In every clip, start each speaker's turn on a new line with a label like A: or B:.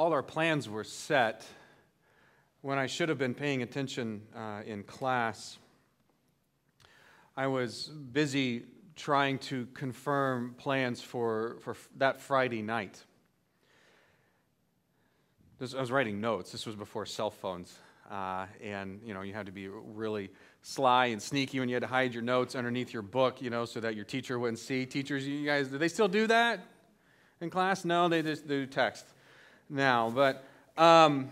A: all our plans were set when I should have been paying attention uh, in class. I was busy trying to confirm plans for, for that Friday night. This, I was writing notes. This was before cell phones. Uh, and, you know, you had to be really sly and sneaky when you had to hide your notes underneath your book, you know, so that your teacher wouldn't see. Teachers, you guys, do they still do that in class? No, they just do text now, but um,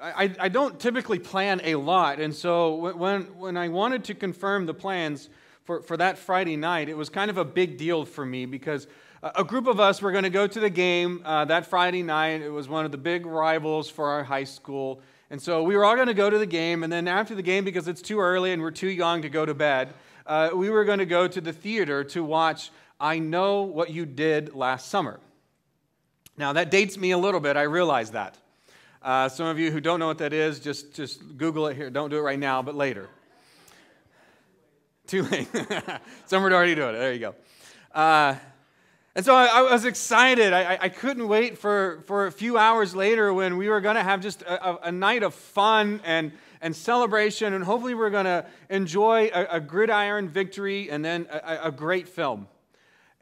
A: I, I don't typically plan a lot. And so when, when I wanted to confirm the plans for, for that Friday night, it was kind of a big deal for me because a group of us were going to go to the game uh, that Friday night. It was one of the big rivals for our high school. And so we were all going to go to the game. And then after the game, because it's too early and we're too young to go to bed, uh, we were going to go to the theater to watch I Know What You Did Last Summer. Now, that dates me a little bit, I realize that. Uh, some of you who don't know what that is, just, just Google it here. Don't do it right now, but later. Too late. some are already doing it. There you go. Uh, and so I, I was excited. I, I, couldn't wait for, for a few hours later when we were going to have just a, a, night of fun and, and celebration, and hopefully we are going to enjoy a, a, gridiron victory and then a, a great film.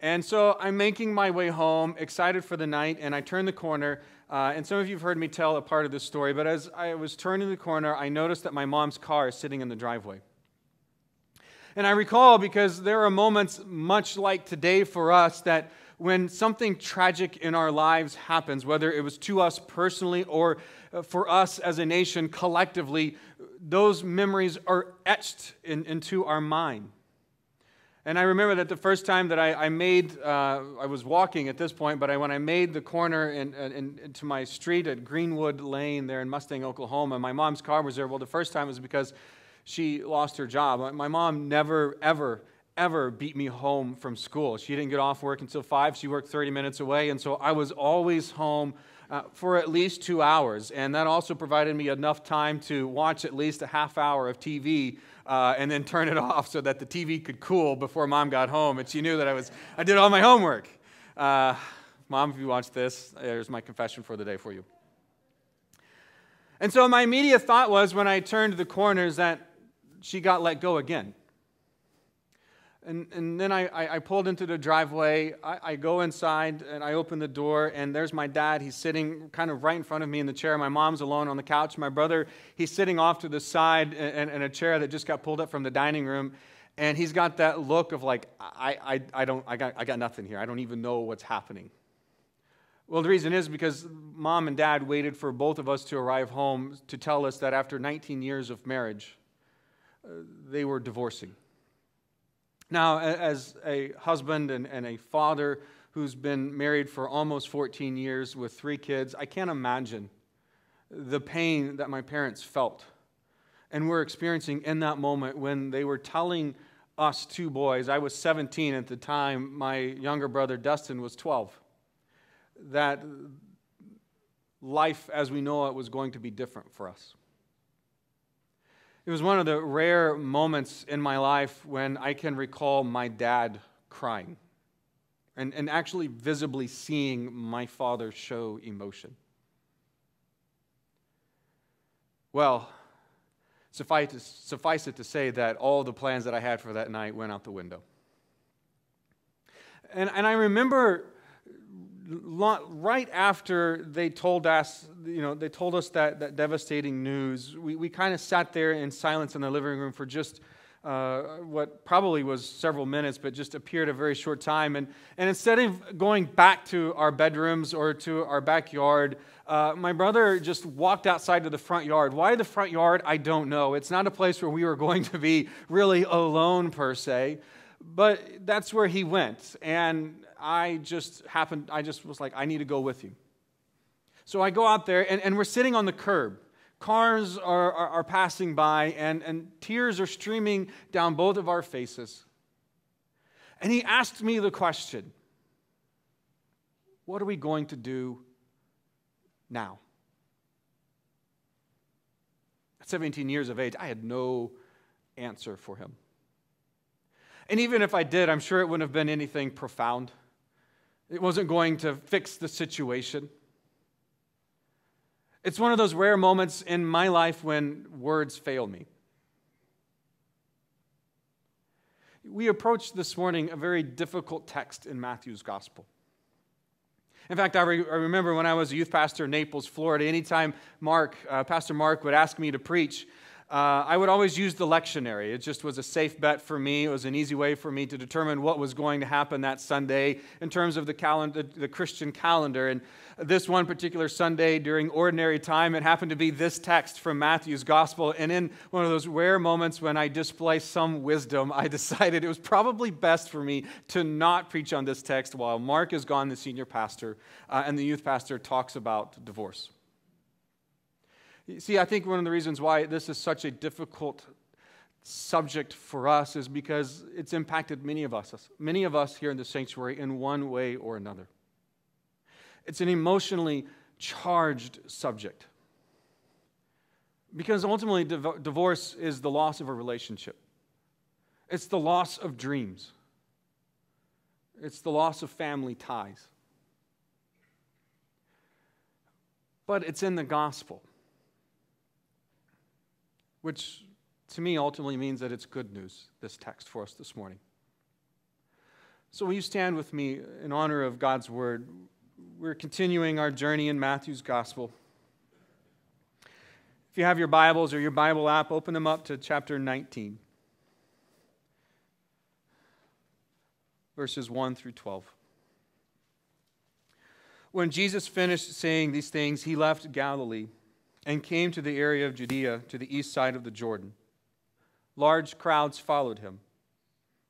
A: And so I'm making my way home, excited for the night, and I turn the corner. Uh, and some of you have heard me tell a part of this story, but as I was turning the corner, I noticed that my mom's car is sitting in the driveway. And I recall because there are moments much like today for us that when something tragic in our lives happens, whether it was to us personally or uh, for us as a nation collectively, those memories are etched in, into our mind. And I remember that the first time that I, I made, uh, I was walking at this point, but I, when I made the corner in, in, into my street at Greenwood Lane there in Mustang, Oklahoma, my mom's car was there. Well, the first time was because she lost her job. My mom never, ever, ever beat me home from school. She didn't get off work until 5. She worked 30 minutes away. And so I was always home uh, for at least two hours. And that also provided me enough time to watch at least a half hour of TV uh, and then turn it off so that the TV could cool before mom got home. And she knew that I, was, I did all my homework. Uh, mom, if you watch this, there's my confession for the day for you. And so my immediate thought was when I turned the corners that she got let go again. And, and then I, I pulled into the driveway. I, I go inside and I open the door, and there's my dad. He's sitting kind of right in front of me in the chair. My mom's alone on the couch. My brother, he's sitting off to the side in, in a chair that just got pulled up from the dining room. And he's got that look of like, I, I, I, don't, I, got, I got nothing here. I don't even know what's happening. Well, the reason is because mom and dad waited for both of us to arrive home to tell us that after 19 years of marriage, uh, they were divorcing. Now, as a husband and, and a father who's been married for almost 14 years with three kids, I can't imagine the pain that my parents felt and were experiencing in that moment when they were telling us two boys, I was 17 at the time, my younger brother Dustin was 12, that life as we know it was going to be different for us. It was one of the rare moments in my life when I can recall my dad crying and, and actually visibly seeing my father show emotion. Well, suffice, suffice it to say that all the plans that I had for that night went out the window. And, and I remember right after they told us, you know, they told us that, that devastating news, we, we kind of sat there in silence in the living room for just uh, what probably was several minutes, but just appeared a very short time. And, and instead of going back to our bedrooms or to our backyard, uh, my brother just walked outside to the front yard. Why the front yard? I don't know. It's not a place where we were going to be really alone per se, but that's where he went. And I just happened, I just was like, I need to go with you. So I go out there, and, and we're sitting on the curb. Cars are, are, are passing by, and, and tears are streaming down both of our faces. And he asked me the question What are we going to do now? At 17 years of age, I had no answer for him. And even if I did, I'm sure it wouldn't have been anything profound. It wasn't going to fix the situation. It's one of those rare moments in my life when words fail me. We approached this morning a very difficult text in Matthew's gospel. In fact, I, re- I remember when I was a youth pastor in Naples, Florida, anytime Mark, uh, Pastor Mark would ask me to preach, uh, I would always use the lectionary. It just was a safe bet for me. It was an easy way for me to determine what was going to happen that Sunday in terms of the, calendar, the Christian calendar. And this one particular Sunday during ordinary time, it happened to be this text from Matthew's gospel. And in one of those rare moments when I display some wisdom, I decided it was probably best for me to not preach on this text while Mark is gone, the senior pastor, uh, and the youth pastor talks about divorce. See, I think one of the reasons why this is such a difficult subject for us is because it's impacted many of us, many of us here in the sanctuary in one way or another. It's an emotionally charged subject. Because ultimately, divorce is the loss of a relationship, it's the loss of dreams, it's the loss of family ties. But it's in the gospel which to me ultimately means that it's good news, this text for us this morning. So, will you stand with me in honor of God's word? We're continuing our journey in Matthew's gospel. If you have your Bibles or your Bible app, open them up to chapter 19, verses 1 through 12. When Jesus finished saying these things, he left Galilee and came to the area of Judea to the east side of the Jordan. Large crowds followed him,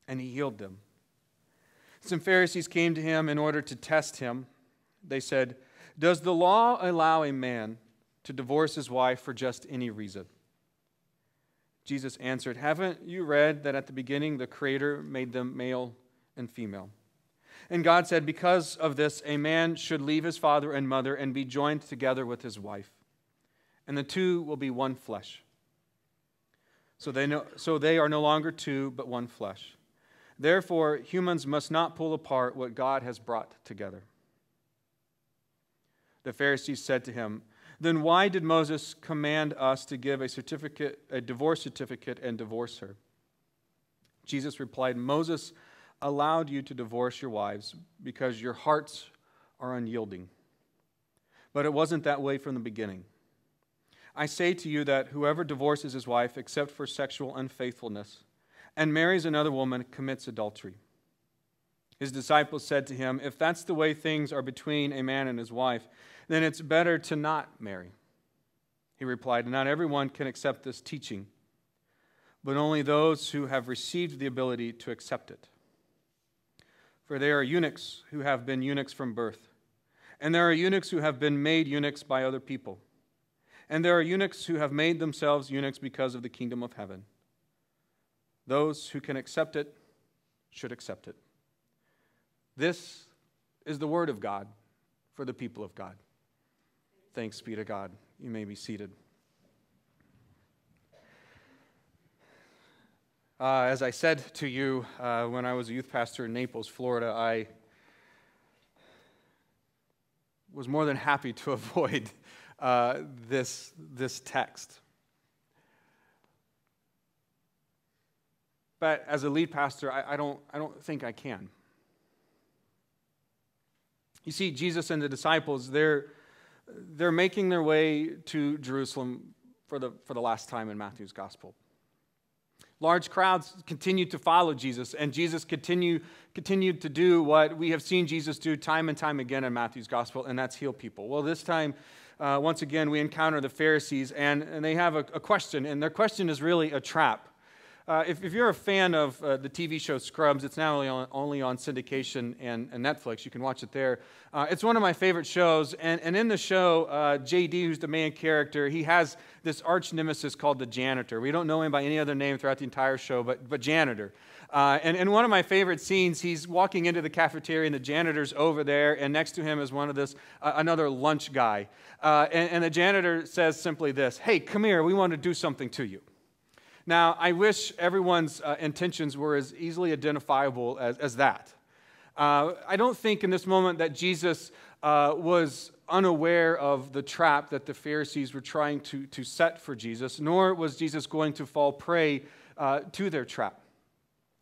A: and he healed them. Some Pharisees came to him in order to test him. They said, Does the law allow a man to divorce his wife for just any reason? Jesus answered, Haven't you read that at the beginning the Creator made them male and female? And God said, Because of this, a man should leave his father and mother and be joined together with his wife and the two will be one flesh. So they, so they are no longer two, but one flesh. Therefore, humans must not pull apart what God has brought together. The Pharisees said to him, Then why did Moses command us to give a certificate, a divorce certificate, and divorce her? Jesus replied, Moses allowed you to divorce your wives because your hearts are unyielding. But it wasn't that way from the beginning. I say to you that whoever divorces his wife except for sexual unfaithfulness and marries another woman commits adultery. His disciples said to him, If that's the way things are between a man and his wife, then it's better to not marry. He replied, Not everyone can accept this teaching, but only those who have received the ability to accept it. For there are eunuchs who have been eunuchs from birth, and there are eunuchs who have been made eunuchs by other people. And there are eunuchs who have made themselves eunuchs because of the kingdom of heaven. Those who can accept it should accept it. This is the word of God for the people of God. Thanks be to God. You may be seated. Uh, as I said to you uh, when I was a youth pastor in Naples, Florida, I was more than happy to avoid uh, this, this text. But as a lead pastor, I, I, don't, I don't think I can. You see, Jesus and the disciples, they're, they're making their way to Jerusalem for the, for the last time in Matthew's gospel. Large crowds continue to follow Jesus, and Jesus continue, continued to do what we have seen Jesus do time and time again in Matthew's gospel, and that's heal people. Well, this time, uh, once again, we encounter the Pharisees, and, and they have a, a question, and their question is really a trap. Uh, if, if, you're a fan of uh, the TV show Scrubs, it's now only on, only on syndication and, and, Netflix. You can watch it there. Uh, it's one of my favorite shows. And, and in the show, uh, JD, who's the main character, he has this arch nemesis called the janitor. We don't know him by any other name throughout the entire show, but, but janitor. Uh, and in one of my favorite scenes, he's walking into the cafeteria, and the janitor's over there, and next to him is one of this uh, another lunch guy. Uh, and, and the janitor says simply this: "Hey, come here. We want to do something to you." Now, I wish everyone's uh, intentions were as easily identifiable as, as that. Uh, I don't think in this moment that Jesus uh, was unaware of the trap that the Pharisees were trying to, to set for Jesus, nor was Jesus going to fall prey uh, to their trap.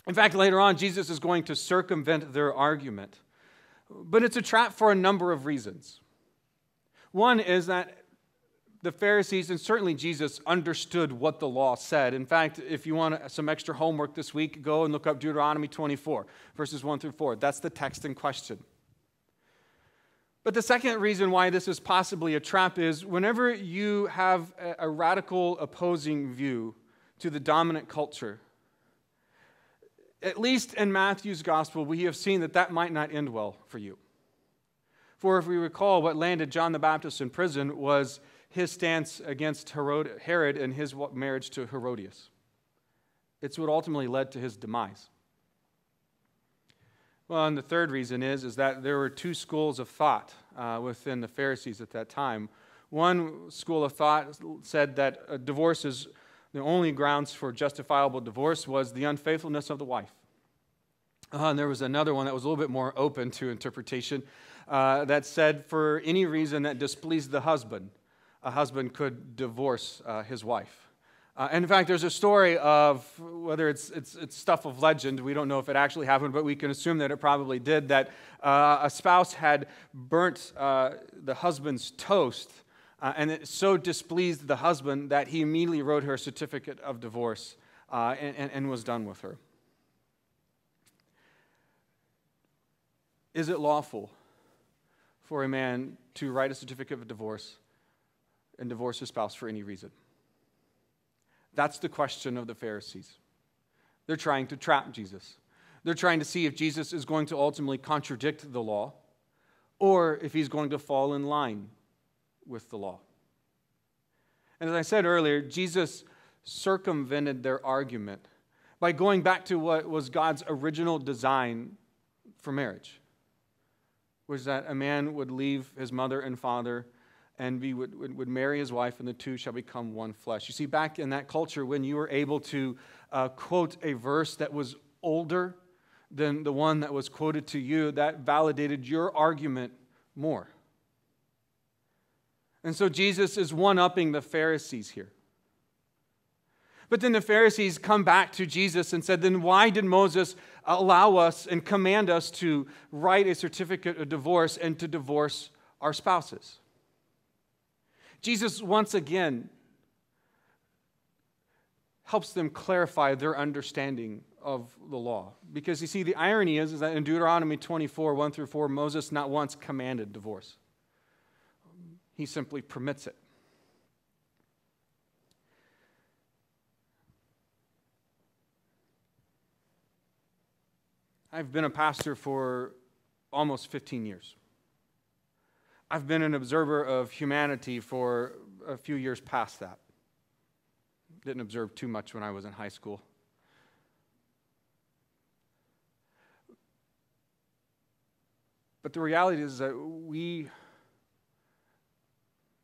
A: In fact, later on, Jesus is going to circumvent their argument. But it's a trap for a number of reasons. One is that the Pharisees and certainly Jesus understood what the law said. In fact, if you want some extra homework this week, go and look up Deuteronomy 24, verses 1 through 4. That's the text in question. But the second reason why this is possibly a trap is whenever you have a radical opposing view to the dominant culture, at least in Matthew's gospel, we have seen that that might not end well for you. For if we recall, what landed John the Baptist in prison was his stance against Herod and his marriage to Herodias. It's what ultimately led to his demise. Well, and the third reason is, is that there were two schools of thought uh, within the Pharisees at that time. One school of thought said that a uh, divorce is the only grounds for justifiable divorce was the unfaithfulness of the wife. Uh, and there was another one that was a little bit more open to interpretation uh, that said, for any reason that displeased the husband, a husband could divorce uh, his wife. Uh, and in fact, there's a story of whether it's, it's, it's, stuff of legend, we don't know if it actually happened, but we can assume that it probably did, that uh, a spouse had burnt uh, the husband's toast uh, and it so displeased the husband that he immediately wrote her a certificate of divorce uh, and, and, and was done with her. Is it lawful for a man to write a certificate of divorce and divorce his spouse for any reason? That's the question of the Pharisees. They're trying to trap Jesus. They're trying to see if Jesus is going to ultimately contradict the law or if he's going to fall in line with the law. And as I said earlier, Jesus circumvented their argument by going back to what was God's original design for marriage, which is that a man would leave his mother and father and be, would, would, marry his wife, and the two shall become one flesh. You see, back in that culture, when you were able to uh, quote a verse that was older than the one that was quoted to you, that validated your argument more. And so Jesus is one upping the Pharisees here. But then the Pharisees come back to Jesus and said, Then why did Moses allow us and command us to write a certificate of divorce and to divorce our spouses? Jesus once again helps them clarify their understanding of the law. Because you see, the irony is, is that in Deuteronomy 24, 1 through 4, Moses not once commanded divorce. He simply permits it. I've been a pastor for almost 15 years. I've been an observer of humanity for a few years past that. Didn't observe too much when I was in high school. But the reality is that we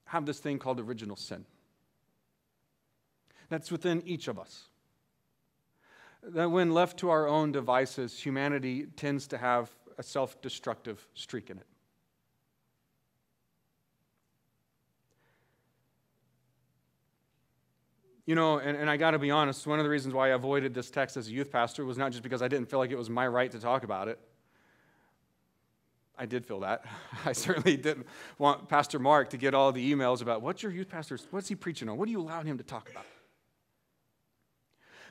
A: have this thing called original sin. That's within each of us. That when left to our own devices, humanity tends to have a self destructive streak in it. you know, and, and I got to be honest, one of the reasons why I avoided this text as a youth pastor was not just because I didn't feel like it was my right to talk about it, I did feel that. I certainly didn't want Pastor Mark to get all the emails about what's your youth pastor, what's he preaching on? What are you allowing him to talk about?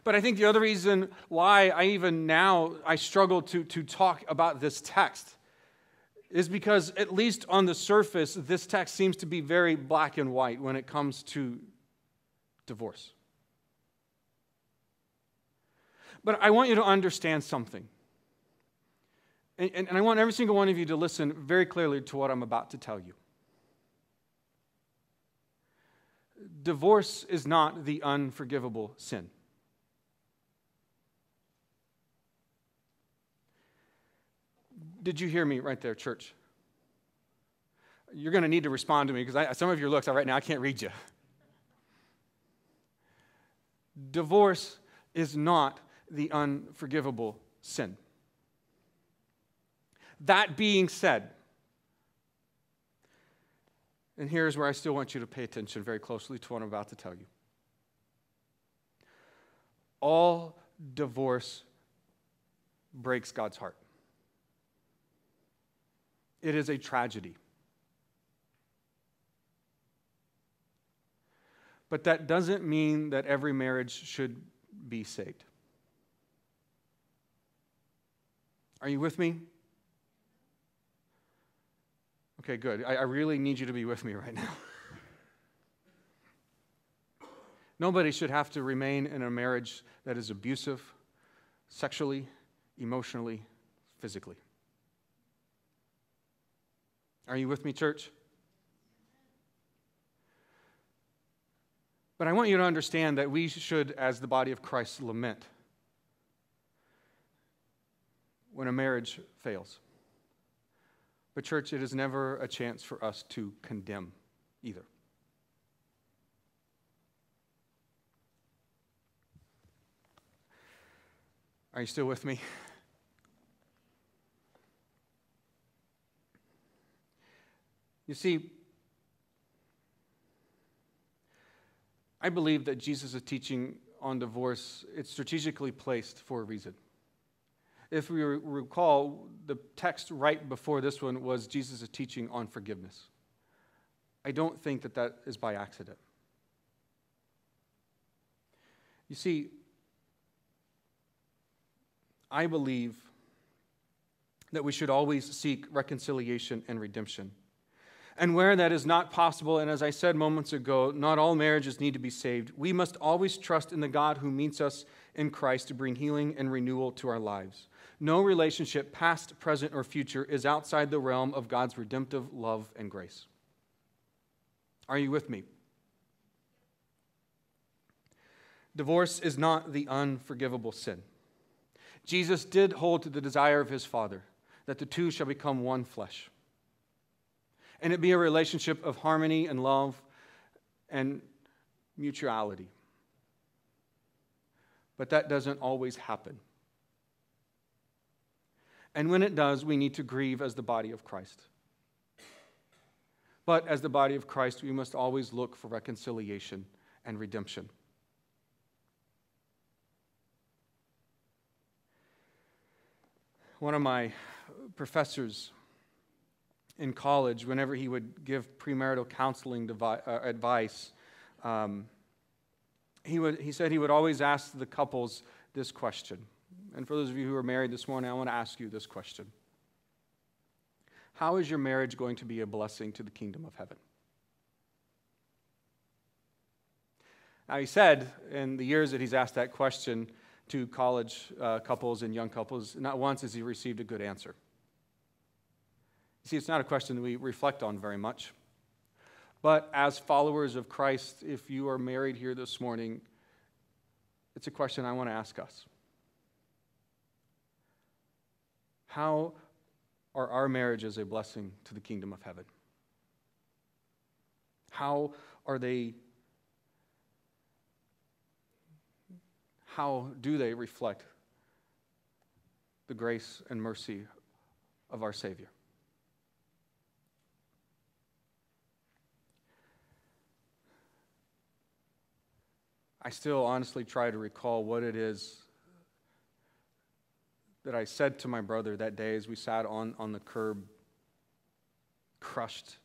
A: But I think the other reason why I even now I struggle to, to talk about this text is because at least on the surface, this text seems to be very black and white when it comes to divorce. But I want you to understand something. And, and, I want every single one of you to listen very clearly to what I'm about to tell you. Divorce is not the unforgivable sin. Did you hear me right there, church? You're going to need to respond to me because some of your looks right now, I can't read you. Divorce is not the unforgivable sin. That being said, and here's where I still want you to pay attention very closely to what I'm about to tell you. All divorce breaks God's heart. It is a tragedy. But that doesn't mean that every marriage should be saved. Are you with me? Okay, good. I, I really need you to be with me right now. Nobody should have to remain in a marriage that is abusive sexually, emotionally, physically. Are you with me, church? But I want you to understand that we should, as the body of Christ, lament when a marriage fails. But, church, it is never a chance for us to condemn either. Are you still with me? You see, I believe that Jesus' teaching on divorce, it's strategically placed for a reason. If we recall, the text right before this one was Jesus' teaching on forgiveness. I don't think that that is by accident. You see, I believe that we should always seek reconciliation and redemption. And where that is not possible, and as I said moments ago, not all marriages need to be saved, we must always trust in the God who meets us in Christ to bring healing and renewal to our lives. No relationship, past, present, or future, is outside the realm of God's redemptive love and grace. Are you with me? Divorce is not the unforgivable sin. Jesus did hold to the desire of his Father that the two shall become one flesh. And it be a relationship of harmony and love and mutuality. But that doesn't always happen. And when it does, we need to grieve as the body of Christ. But as the body of Christ, we must always look for reconciliation and redemption. One of my professors in college, whenever he would give premarital counseling devi- uh, advice, um, he, would, he said he would always ask the couples this question and for those of you who are married this morning, I want to ask you this question How is your marriage going to be a blessing to the kingdom of heaven? Now, he said in the years that he's asked that question to college uh, couples and young couples, not once has he received a good answer. You see, it's not a question that we reflect on very much. But as followers of Christ, if you are married here this morning, it's a question I want to ask us. How are our marriages a blessing to the kingdom of heaven? How are they how do they reflect the grace and mercy of our Savior? I still honestly try to recall what it is that I said to my brother that day as we sat on, on the curb, crushed,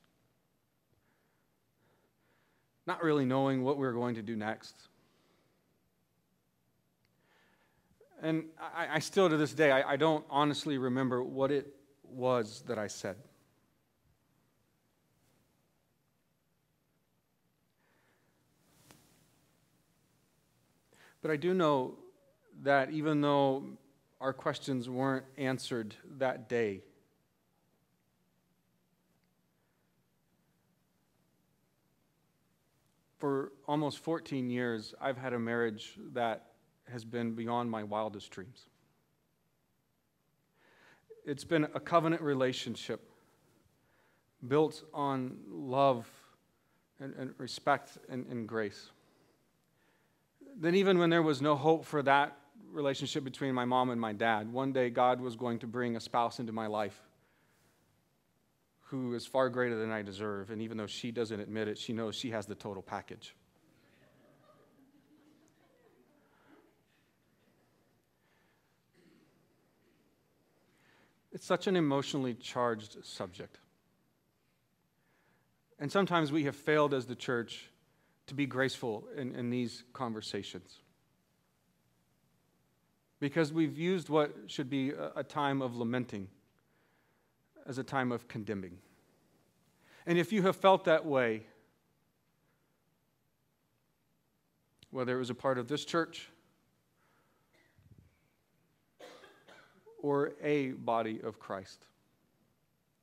A: not really knowing what we were going to do next. And I, I still, to this day, I, I don't honestly remember what it was that I said. But I do know that even though our questions weren't answered that day. For almost 14 years, I've had a marriage that has been beyond my wildest dreams. It's been a covenant relationship built on love and, and respect and, and grace. Then, even when there was no hope for that relationship between my mom and my dad. One day, God was going to bring a spouse into my life who is far greater than I deserve. And even though she doesn't admit it, she knows she has the total package. It's such an emotionally charged subject. And sometimes we have failed as the church to be graceful in, in these conversations because we've used what should be a time of lamenting as a time of condemning. And if you have felt that way, whether it was a part of this church or a body of Christ,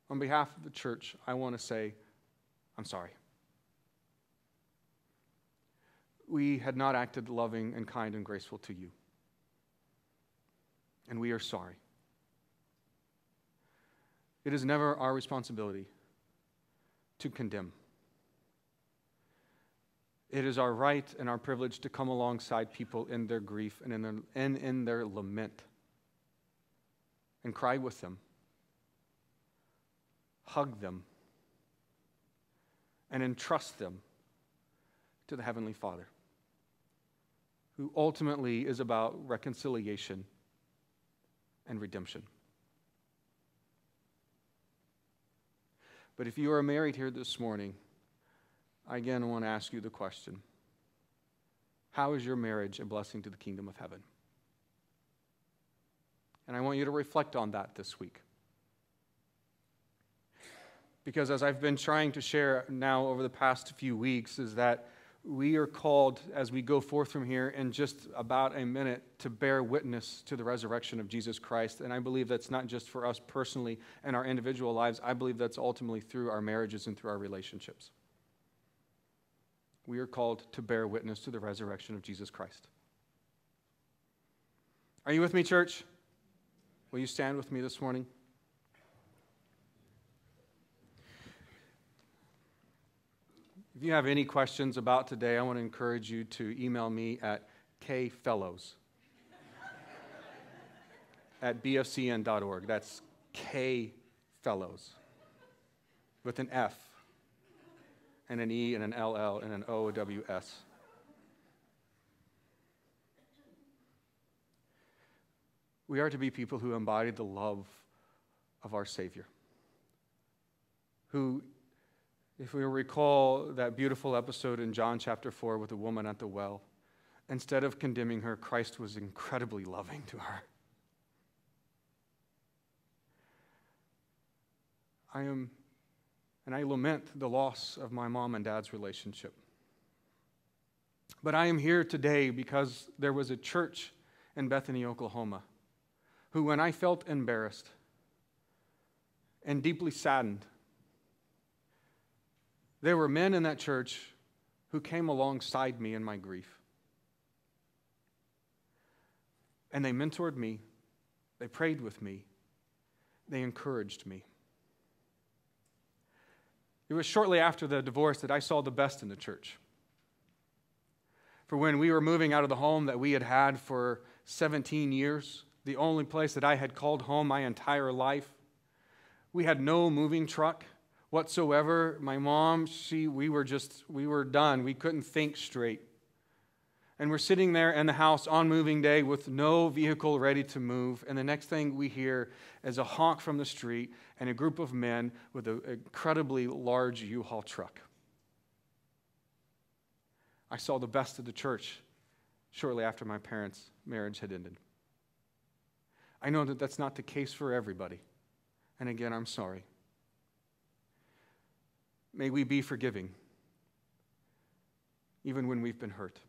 A: on behalf of the church, I want to say, I'm sorry. We had not acted loving and kind and graceful to you and we are sorry. It is never our responsibility to condemn. It is our right and our privilege to come alongside people in their grief and in their, and in their lament and cry with them, hug them, and entrust them to the Heavenly Father, who ultimately is about reconciliation and redemption. But if you are married here this morning, I again want to ask you the question How is your marriage a blessing to the kingdom of heaven? And I want you to reflect on that this week. Because as I've been trying to share now over the past few weeks, is that we are called as we go forth from here in just about a minute to bear witness to the resurrection of Jesus Christ. And I believe that's not just for us personally and our individual lives, I believe that's ultimately through our marriages and through our relationships. We are called to bear witness to the resurrection of Jesus Christ. Are you with me, church? Will you stand with me this morning? If you have any questions about today, I want to encourage you to email me at kfellows at bfcn.org. That's K Fellows with an F and an E and an LL and an OWS. We are to be people who embody the love of our Savior, who if we recall that beautiful episode in John chapter 4 with the woman at the well, instead of condemning her, Christ was incredibly loving to her. I am, and I lament the loss of my mom and dad's relationship. But I am here today because there was a church in Bethany, Oklahoma, who, when I felt embarrassed and deeply saddened there were men in that church who came alongside me in my grief. And they mentored me, they prayed with me, they encouraged me. It was shortly after the divorce that I saw the best in the church. For when we were moving out of the home that we had had for 17 years, the only place that I had called home my entire life, we had no moving truck whatsoever. My mom, she, we were just, we were done. We couldn't think straight. And we're sitting there in the house on moving day with no vehicle ready to move. And the next thing we hear is a honk from the street and a group of men with an incredibly large U Haul truck. I saw the best of the church shortly after my parents' marriage had ended. I know that that's not the case for everybody. And again, I'm sorry. May we be forgiving, even when we've been hurt.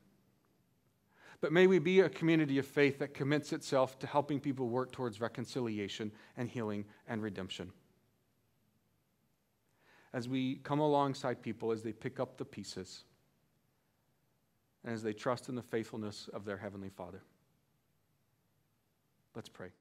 A: But may we be a community of faith that commits itself to helping people work towards reconciliation and healing and redemption. As we come alongside people as they pick up the pieces and as they trust in the faithfulness of their Heavenly Father. Let's pray.